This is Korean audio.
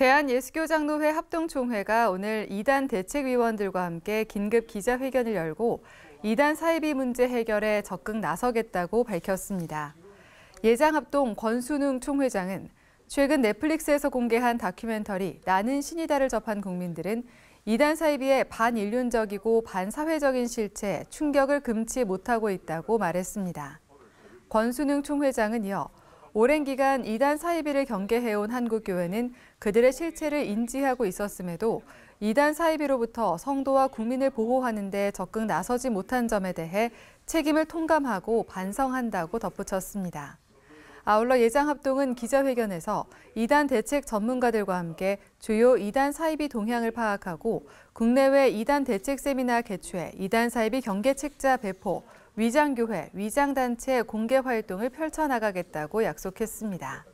대한예수교장로회 합동총회가 오늘 이단 대책위원들과 함께 긴급 기자회견을 열고 이단 사이비 문제 해결에 적극 나서겠다고 밝혔습니다. 예장합동 권순웅 총회장은 최근 넷플릭스에서 공개한 다큐멘터리 나는 신이다를 접한 국민들은 이단 사이비의 반인륜적이고 반사회적인 실체, 충격을 금치 못하고 있다고 말했습니다. 권순웅 총회장은 이어 오랜 기간 이단 사이비를 경계해온 한국교회는 그들의 실체를 인지하고 있었음에도 이단 사이비로부터 성도와 국민을 보호하는 데 적극 나서지 못한 점에 대해 책임을 통감하고 반성한다고 덧붙였습니다. 아울러 예장합동은 기자회견에서 이단 대책 전문가들과 함께 주요 이단 사이비 동향을 파악하고 국내외 이단 대책 세미나 개최, 이단 사이비 경계 책자 배포, 위장교회, 위장단체 공개 활동을 펼쳐나가겠다고 약속했습니다.